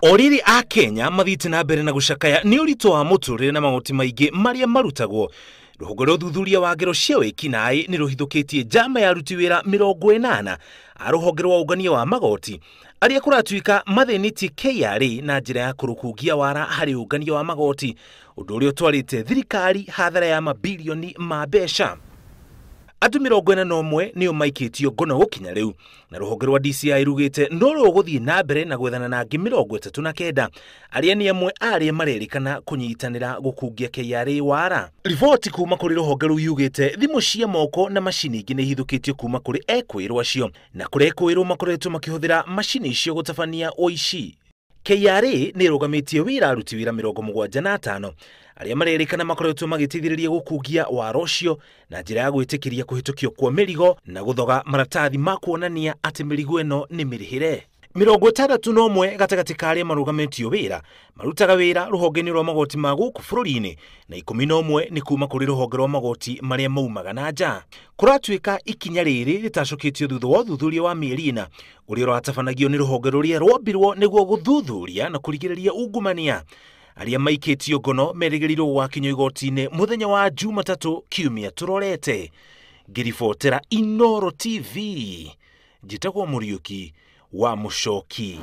o a kenya mathiĩte na mbere na gũcakaya nĩ ũritũ wa mũtũrĩre na magoti maingĩ marĩa marutagwo rũhonge rwa ũthuthuria wa ngero cia wĩkinaĩ nĩ rũhithũkĩtie njama ya aruti wĩra mĩrongo ĩnana a rũhonge rwa ũngania wa magoti arĩa kũratuĩka mathĩnĩtie KRA na njĩra ya kũrũkungia wara harĩ ũngania wa magoti ũndũ ũrĩa ũtwarĩte thirikari hathara ya mabirioni ma mbeca andå mä rongo ä na na mwe nä o tio ngono gå kinya rä u na rå honge rwa dci rugä te no rå gå thiä na mbere na gwethana na angä mä rongo ätatå na kenda arä a nä amwe arä a marerä kana kå nyitanä ra gå kungia kra wara riboti kuma kå rä rå honge rå u yugä te thimå cia moko na macini ingä nä ihithå kä kuma kå rä ekwä rwo acio na kå ekwä rwo makoretwo makä hå thä ra macini icio gå tabania åici KRA nä wä ra aruti wĩra mĩrongo mũgwanja na atano arĩa marerĩkana makoretwo gå kungia wara ũcio na ra ya gwĩtĩkĩria kũhĩtũkio kwa rigo na gũthoga maratathi ma kuonania atĩ mĩrigo ĩno nĩ mĩrĩhĩre mĩrongo ĩtandatũ na ũmwe gatagatĩ ka gamätio wä ra marutaga wĩra rũhonge-inĩ rwa magoti ma gũkũ bũrũri inä na ikũmi na ũmwe nĩ kuuma rå honge rwa magoti a maumaga na nja kuratuika ikinya riri ritacukitio thutha wa uthuthuria wa mieri ina uria uratabanagio ni ruhonge ruria rwambirwo niguo guthuthuria na kurigiriria ungumania aria maikitio ngono merigirirwo gwakinywo igoti-ini muthenya wa jumatatu kiumia turorete ngiribotera inoro tv njitagwo muriuki wa mucoki